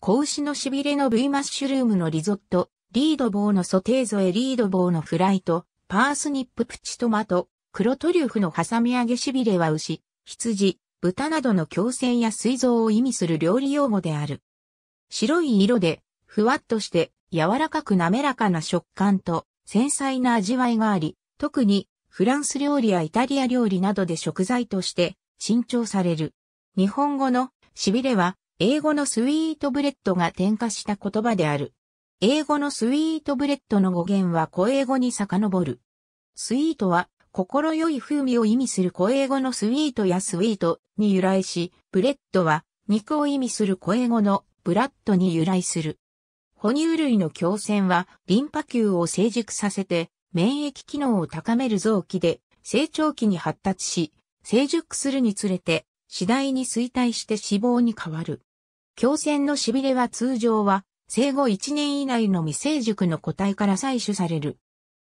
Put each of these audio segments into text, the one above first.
子牛のしびれの V マッシュルームのリゾット、リード棒のソテー添えリード棒のフライト、パースニッププチトマト、黒トリュフの挟み揚げしびれは牛、羊、豚などの矯正や膵臓を意味する料理用語である。白い色で、ふわっとして柔らかく滑らかな食感と繊細な味わいがあり、特にフランス料理やイタリア料理などで食材として新調される。日本語のしびれは英語のスイートブレッドが点火した言葉である。英語のスイートブレッドの語源は声英語に遡る。スイートは、心よい風味を意味する声英語のスイートやスイートに由来し、ブレッドは、肉を意味する声英語のブラッドに由来する。哺乳類の胸腺は、リンパ球を成熟させて、免疫機能を高める臓器で、成長期に発達し、成熟するにつれて、次第に衰退して死亡に変わる。強腺の痺れは通常は、生後1年以内の未成熟の個体から採取される。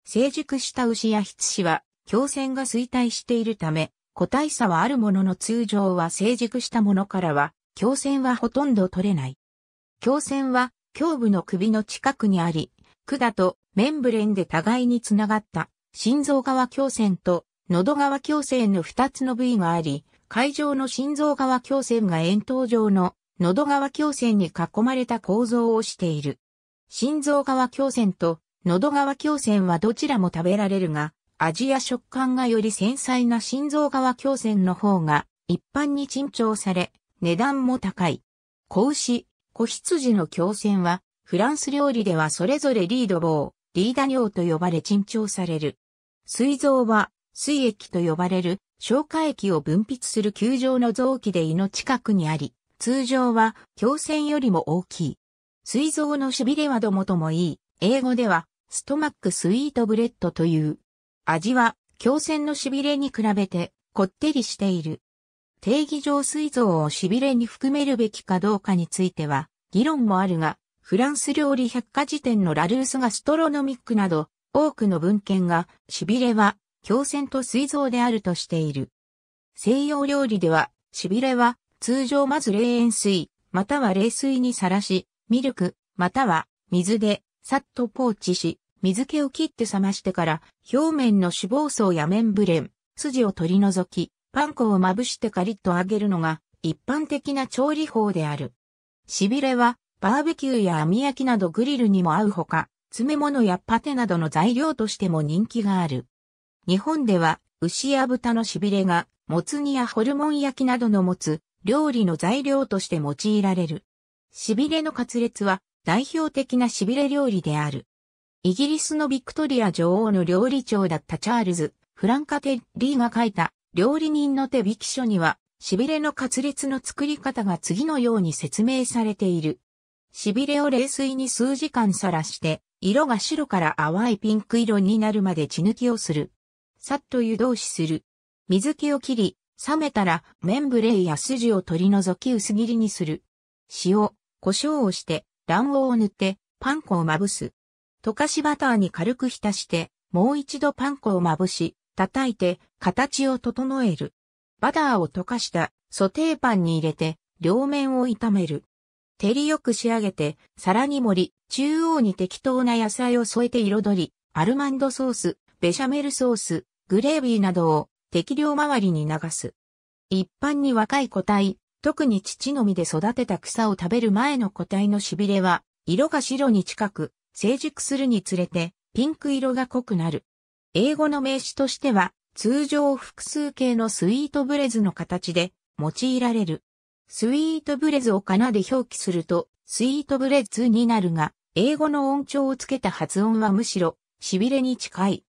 成熟した牛や羊は、強腺が衰退しているため、個体差はあるものの通常は成熟したものからは、強腺はほとんど取れない。強腺は、胸部の首の近くにあり、管とメンブレンで互いにつながった、心臓側強線と喉側強線の2つの部位があり、海上の心臓側強線が円筒状の喉川共線に囲まれた構造をしている。心臓川共線と喉川共線はどちらも食べられるが、味や食感がより繊細な心臓川共線の方が一般に珍重され、値段も高い。子牛、子羊の共線は、フランス料理ではそれぞれリード棒、リーダ尿と呼ばれ珍重される。膵臓は、膵液と呼ばれる消化液を分泌する球状の臓器で胃の近くにあり、通常は胸腺よりも大きい。膵臓の痺れはどもともいい。英語では、ストマックスイートブレッドという。味は、胸腺の痺れに比べて、こってりしている。定義上膵臓を痺れに含めるべきかどうかについては、議論もあるが、フランス料理百科事典のラルースガストロノミックなど、多くの文献が、痺れは、胸腺と膵臓であるとしている。西洋料理では、痺れは、通常まず冷塩水、または冷水にさらし、ミルク、または水で、さっとポーチし、水気を切って冷ましてから、表面の脂肪層や面ブレン、筋を取り除き、パン粉をまぶしてカリッと揚げるのが、一般的な調理法である。しびれは、バーベキューや網焼きなどグリルにも合うほか、詰め物やパテなどの材料としても人気がある。日本では、牛や豚のしびれが、もつ煮やホルモン焼きなどの持つ料理の材料として用いられる。しびれのカツレツは代表的なしびれ料理である。イギリスのビクトリア女王の料理長だったチャールズ・フランカテリーが書いた料理人の手引き書には、しびれのカツレツの作り方が次のように説明されている。しびれを冷水に数時間さらして、色が白から淡いピンク色になるまで血抜きをする。さっと湯通しする。水気を切り、冷めたら麺ブレイや筋を取り除き薄切りにする。塩、胡椒をして、卵黄を塗って、パン粉をまぶす。溶かしバターに軽く浸して、もう一度パン粉をまぶし、叩いて、形を整える。バターを溶かしたソテーパンに入れて、両面を炒める。照りよく仕上げて、皿に盛り、中央に適当な野菜を添えて彩り、アルマンドソース、ベシャメルソース、グレービーなどを適量周りに流す。一般に若い個体、特に父の実で育てた草を食べる前の個体の痺れは、色が白に近く、成熟するにつれて、ピンク色が濃くなる。英語の名詞としては、通常複数形のスイートブレズの形で用いられる。スイートブレズをカナで表記すると、スイートブレズになるが、英語の音調をつけた発音はむしろ、痺れに近い。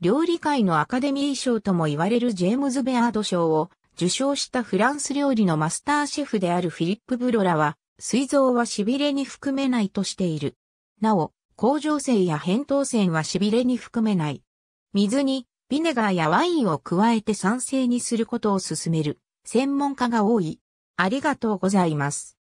料理界のアカデミー賞とも言われるジェームズ・ベアード賞を受賞したフランス料理のマスターシェフであるフィリップ・ブロラは、膵臓は痺れに含めないとしている。なお、甲状腺や扁桃腺は痺れに含めない。水にビネガーやワインを加えて酸性にすることを勧める専門家が多い。ありがとうございます。